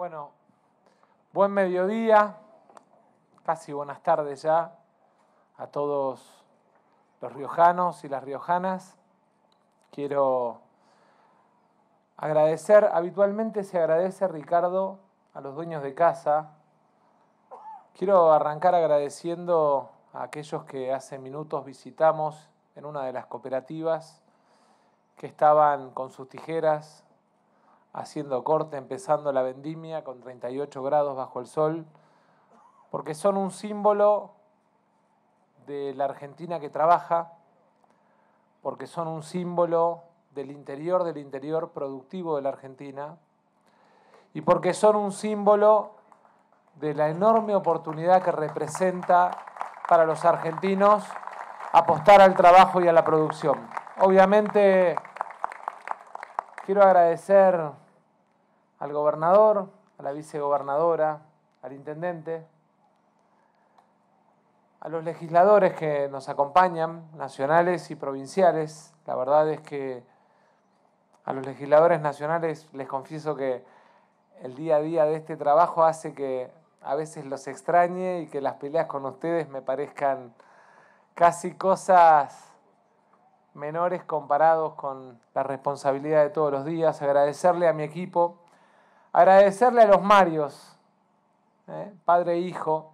Bueno, buen mediodía, casi buenas tardes ya a todos los riojanos y las riojanas. Quiero agradecer, habitualmente se agradece Ricardo a los dueños de casa. Quiero arrancar agradeciendo a aquellos que hace minutos visitamos en una de las cooperativas que estaban con sus tijeras haciendo corte, empezando la vendimia con 38 grados bajo el sol, porque son un símbolo de la Argentina que trabaja, porque son un símbolo del interior, del interior productivo de la Argentina, y porque son un símbolo de la enorme oportunidad que representa para los argentinos apostar al trabajo y a la producción. Obviamente Quiero agradecer al gobernador, a la vicegobernadora, al intendente, a los legisladores que nos acompañan, nacionales y provinciales. La verdad es que a los legisladores nacionales les confieso que el día a día de este trabajo hace que a veces los extrañe y que las peleas con ustedes me parezcan casi cosas menores comparados con la responsabilidad de todos los días, agradecerle a mi equipo, agradecerle a los Marios, ¿eh? padre e hijo,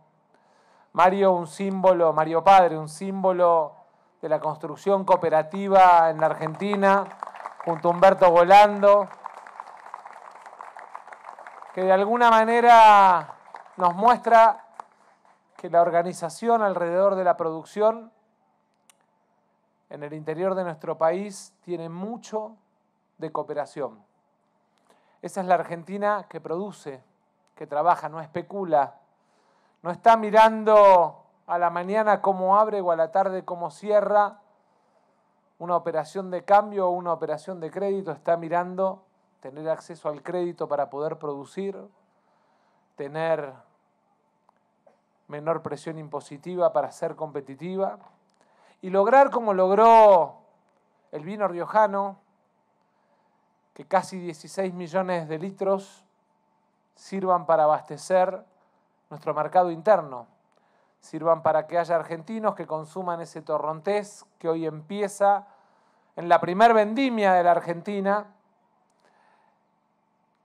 Mario un símbolo, Mario Padre, un símbolo de la construcción cooperativa en la Argentina, junto a Humberto Volando, que de alguna manera nos muestra que la organización alrededor de la producción en el interior de nuestro país tiene mucho de cooperación. Esa es la Argentina que produce, que trabaja, no especula, no está mirando a la mañana cómo abre o a la tarde cómo cierra una operación de cambio o una operación de crédito, está mirando tener acceso al crédito para poder producir, tener menor presión impositiva para ser competitiva y lograr como logró el vino riojano, que casi 16 millones de litros sirvan para abastecer nuestro mercado interno, sirvan para que haya argentinos que consuman ese torrontés que hoy empieza en la primer vendimia de la Argentina,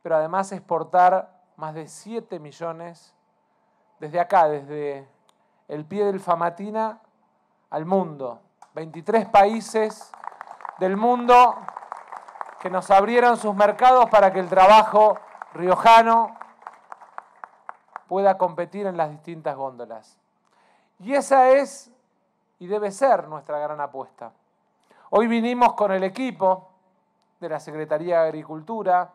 pero además exportar más de 7 millones desde acá, desde el pie del Famatina al mundo. 23 países del mundo que nos abrieron sus mercados para que el trabajo riojano pueda competir en las distintas góndolas. Y esa es y debe ser nuestra gran apuesta. Hoy vinimos con el equipo de la Secretaría de Agricultura,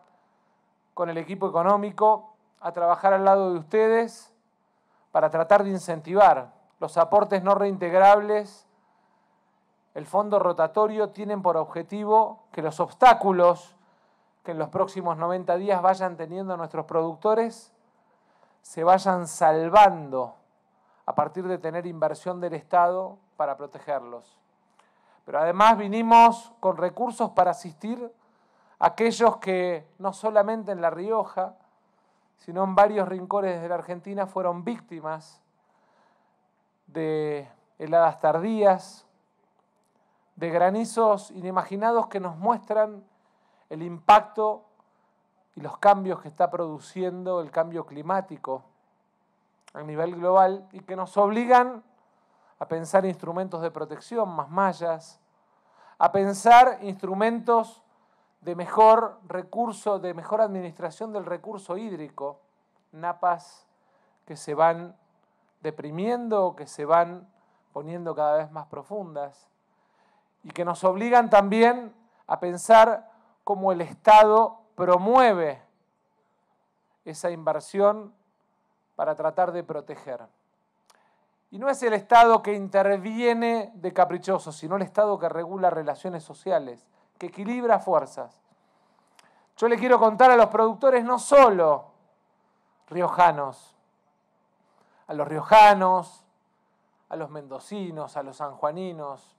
con el equipo económico, a trabajar al lado de ustedes para tratar de incentivar los aportes no reintegrables, el fondo rotatorio tienen por objetivo que los obstáculos que en los próximos 90 días vayan teniendo nuestros productores se vayan salvando a partir de tener inversión del Estado para protegerlos. Pero además vinimos con recursos para asistir a aquellos que no solamente en La Rioja, sino en varios rincones de la Argentina fueron víctimas de heladas tardías, de granizos inimaginados que nos muestran el impacto y los cambios que está produciendo el cambio climático a nivel global y que nos obligan a pensar instrumentos de protección, más mallas, a pensar instrumentos de mejor recurso, de mejor administración del recurso hídrico, napas que se van deprimiendo, que se van poniendo cada vez más profundas y que nos obligan también a pensar cómo el Estado promueve esa inversión para tratar de proteger. Y no es el Estado que interviene de caprichoso, sino el Estado que regula relaciones sociales, que equilibra fuerzas. Yo le quiero contar a los productores no solo riojanos, a los riojanos, a los mendocinos, a los sanjuaninos,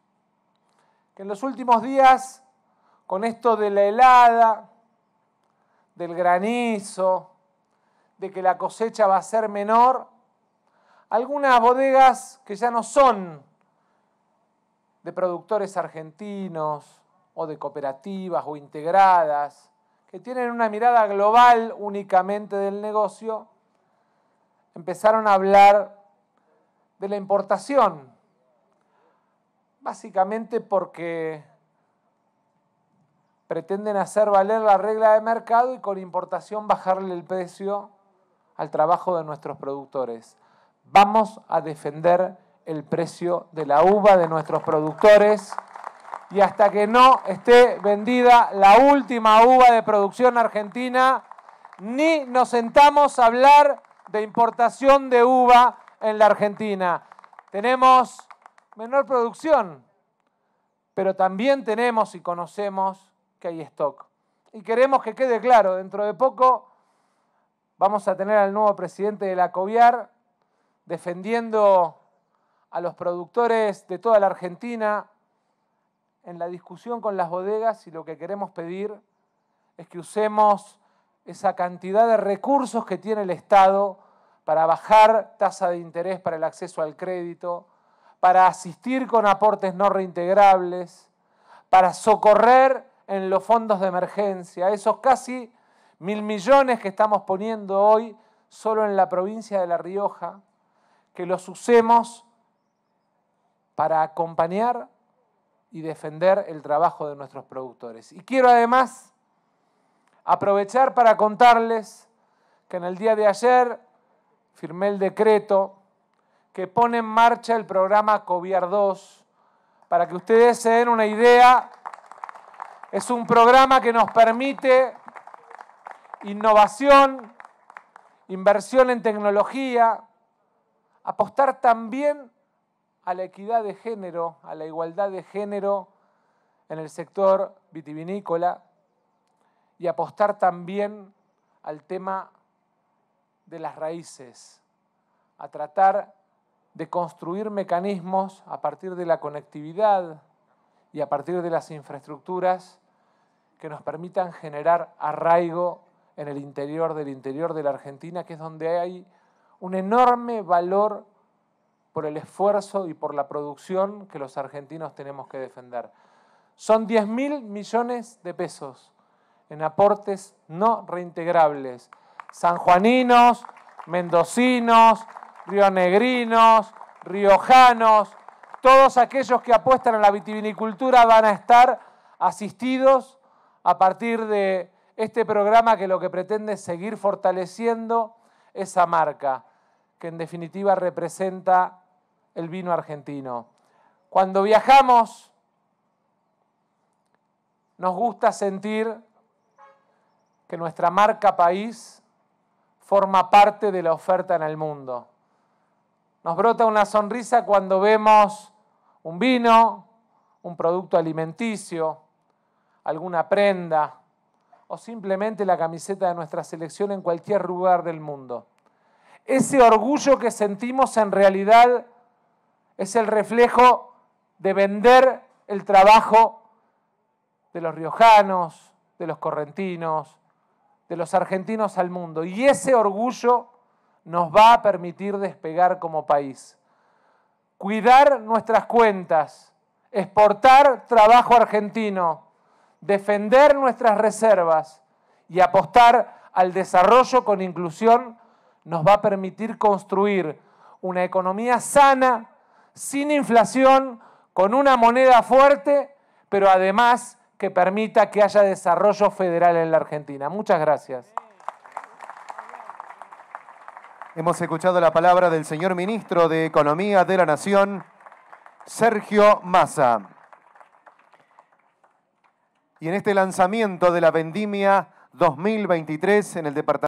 que en los últimos días, con esto de la helada, del granizo, de que la cosecha va a ser menor, algunas bodegas que ya no son de productores argentinos o de cooperativas o integradas, que tienen una mirada global únicamente del negocio, empezaron a hablar de la importación, básicamente porque pretenden hacer valer la regla de mercado y con importación bajarle el precio al trabajo de nuestros productores. Vamos a defender el precio de la uva de nuestros productores y hasta que no esté vendida la última uva de producción argentina, ni nos sentamos a hablar de importación de uva en la Argentina. Tenemos menor producción, pero también tenemos y conocemos que hay stock. Y queremos que quede claro, dentro de poco vamos a tener al nuevo presidente de la COVIAR defendiendo a los productores de toda la Argentina en la discusión con las bodegas y lo que queremos pedir es que usemos esa cantidad de recursos que tiene el Estado para bajar tasa de interés para el acceso al crédito, para asistir con aportes no reintegrables, para socorrer en los fondos de emergencia, esos casi mil millones que estamos poniendo hoy solo en la provincia de La Rioja, que los usemos para acompañar y defender el trabajo de nuestros productores. Y quiero además aprovechar para contarles que en el día de ayer firmé el decreto que pone en marcha el programa COVIAR 2. Para que ustedes se den una idea, es un programa que nos permite innovación, inversión en tecnología, apostar también a la equidad de género, a la igualdad de género en el sector vitivinícola, y apostar también al tema de las raíces, a tratar de construir mecanismos a partir de la conectividad y a partir de las infraestructuras que nos permitan generar arraigo en el interior del interior de la Argentina, que es donde hay un enorme valor por el esfuerzo y por la producción que los argentinos tenemos que defender. Son 10 mil millones de pesos en aportes no reintegrables. Sanjuaninos, mendocinos, rionegrinos, riojanos, todos aquellos que apuestan a la vitivinicultura van a estar asistidos a partir de este programa que lo que pretende es seguir fortaleciendo esa marca que en definitiva representa el vino argentino. Cuando viajamos nos gusta sentir que nuestra marca país forma parte de la oferta en el mundo. Nos brota una sonrisa cuando vemos un vino, un producto alimenticio, alguna prenda o simplemente la camiseta de nuestra selección en cualquier lugar del mundo. Ese orgullo que sentimos en realidad es el reflejo de vender el trabajo de los riojanos, de los correntinos, de los argentinos al mundo. Y ese orgullo nos va a permitir despegar como país. Cuidar nuestras cuentas, exportar trabajo argentino, defender nuestras reservas y apostar al desarrollo con inclusión nos va a permitir construir una economía sana, sin inflación, con una moneda fuerte, pero además que permita que haya desarrollo federal en la Argentina. Muchas gracias. Hemos escuchado la palabra del señor ministro de Economía de la Nación, Sergio Massa. Y en este lanzamiento de la vendimia 2023 en el departamento...